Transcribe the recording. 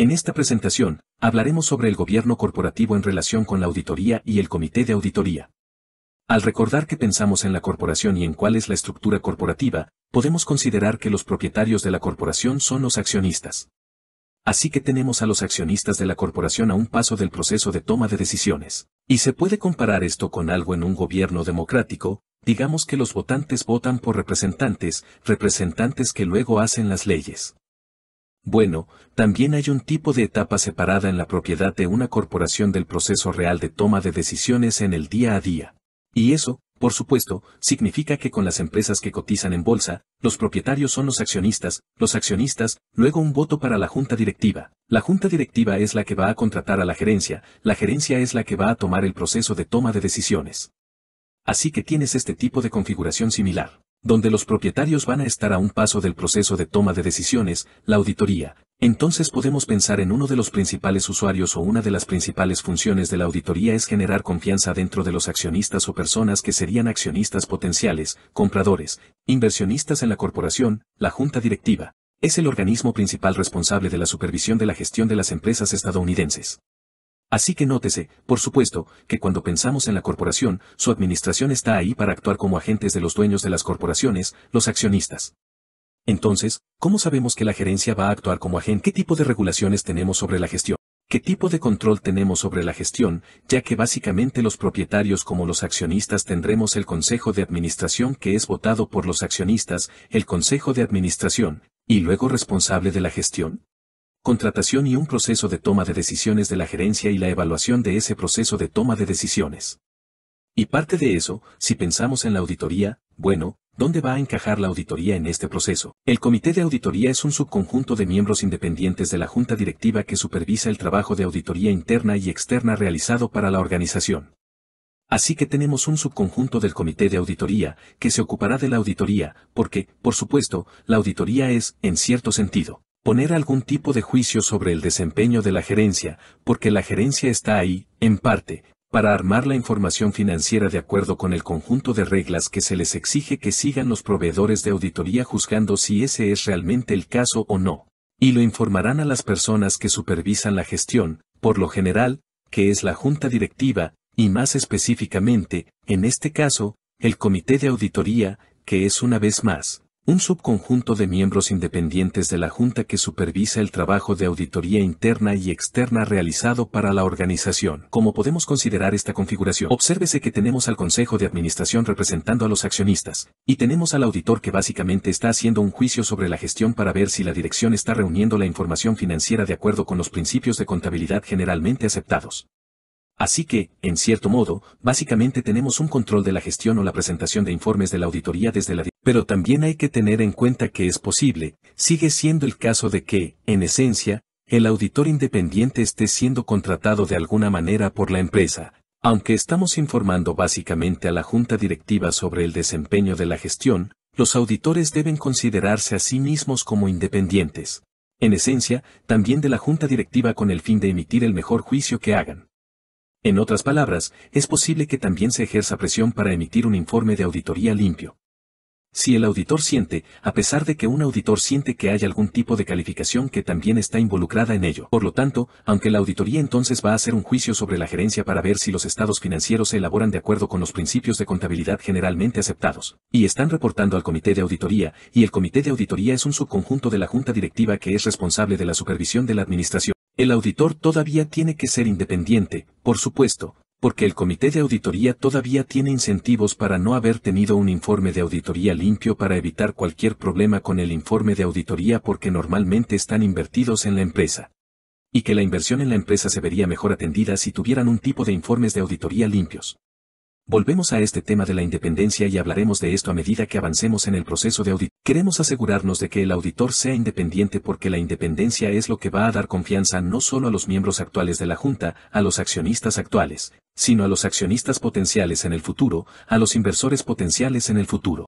En esta presentación, hablaremos sobre el gobierno corporativo en relación con la auditoría y el comité de auditoría. Al recordar que pensamos en la corporación y en cuál es la estructura corporativa, podemos considerar que los propietarios de la corporación son los accionistas. Así que tenemos a los accionistas de la corporación a un paso del proceso de toma de decisiones. Y se puede comparar esto con algo en un gobierno democrático, digamos que los votantes votan por representantes, representantes que luego hacen las leyes. Bueno, también hay un tipo de etapa separada en la propiedad de una corporación del proceso real de toma de decisiones en el día a día. Y eso, por supuesto, significa que con las empresas que cotizan en bolsa, los propietarios son los accionistas, los accionistas, luego un voto para la junta directiva. La junta directiva es la que va a contratar a la gerencia, la gerencia es la que va a tomar el proceso de toma de decisiones. Así que tienes este tipo de configuración similar donde los propietarios van a estar a un paso del proceso de toma de decisiones, la auditoría, entonces podemos pensar en uno de los principales usuarios o una de las principales funciones de la auditoría es generar confianza dentro de los accionistas o personas que serían accionistas potenciales, compradores, inversionistas en la corporación, la junta directiva. Es el organismo principal responsable de la supervisión de la gestión de las empresas estadounidenses. Así que nótese, por supuesto, que cuando pensamos en la corporación, su administración está ahí para actuar como agentes de los dueños de las corporaciones, los accionistas. Entonces, ¿cómo sabemos que la gerencia va a actuar como agente? ¿Qué tipo de regulaciones tenemos sobre la gestión? ¿Qué tipo de control tenemos sobre la gestión, ya que básicamente los propietarios como los accionistas tendremos el Consejo de Administración que es votado por los accionistas, el Consejo de Administración, y luego responsable de la gestión? contratación y un proceso de toma de decisiones de la gerencia y la evaluación de ese proceso de toma de decisiones. Y parte de eso, si pensamos en la auditoría, bueno, ¿dónde va a encajar la auditoría en este proceso? El Comité de Auditoría es un subconjunto de miembros independientes de la Junta Directiva que supervisa el trabajo de auditoría interna y externa realizado para la organización. Así que tenemos un subconjunto del Comité de Auditoría, que se ocupará de la auditoría, porque, por supuesto, la auditoría es, en cierto sentido, poner algún tipo de juicio sobre el desempeño de la gerencia, porque la gerencia está ahí, en parte, para armar la información financiera de acuerdo con el conjunto de reglas que se les exige que sigan los proveedores de auditoría juzgando si ese es realmente el caso o no. Y lo informarán a las personas que supervisan la gestión, por lo general, que es la junta directiva, y más específicamente, en este caso, el comité de auditoría, que es una vez más, un subconjunto de miembros independientes de la Junta que supervisa el trabajo de auditoría interna y externa realizado para la organización. ¿Cómo podemos considerar esta configuración? Obsérvese que tenemos al Consejo de Administración representando a los accionistas, y tenemos al auditor que básicamente está haciendo un juicio sobre la gestión para ver si la dirección está reuniendo la información financiera de acuerdo con los principios de contabilidad generalmente aceptados. Así que, en cierto modo, básicamente tenemos un control de la gestión o la presentación de informes de la auditoría desde la... Pero también hay que tener en cuenta que es posible, sigue siendo el caso de que, en esencia, el auditor independiente esté siendo contratado de alguna manera por la empresa, aunque estamos informando básicamente a la junta directiva sobre el desempeño de la gestión, los auditores deben considerarse a sí mismos como independientes. En esencia, también de la junta directiva con el fin de emitir el mejor juicio que hagan. En otras palabras, es posible que también se ejerza presión para emitir un informe de auditoría limpio. Si el auditor siente, a pesar de que un auditor siente que hay algún tipo de calificación que también está involucrada en ello. Por lo tanto, aunque la auditoría entonces va a hacer un juicio sobre la gerencia para ver si los estados financieros se elaboran de acuerdo con los principios de contabilidad generalmente aceptados, y están reportando al comité de auditoría, y el comité de auditoría es un subconjunto de la junta directiva que es responsable de la supervisión de la administración. El auditor todavía tiene que ser independiente, por supuesto, porque el comité de auditoría todavía tiene incentivos para no haber tenido un informe de auditoría limpio para evitar cualquier problema con el informe de auditoría porque normalmente están invertidos en la empresa. Y que la inversión en la empresa se vería mejor atendida si tuvieran un tipo de informes de auditoría limpios. Volvemos a este tema de la independencia y hablaremos de esto a medida que avancemos en el proceso de audit. Queremos asegurarnos de que el auditor sea independiente porque la independencia es lo que va a dar confianza no solo a los miembros actuales de la Junta, a los accionistas actuales, sino a los accionistas potenciales en el futuro, a los inversores potenciales en el futuro.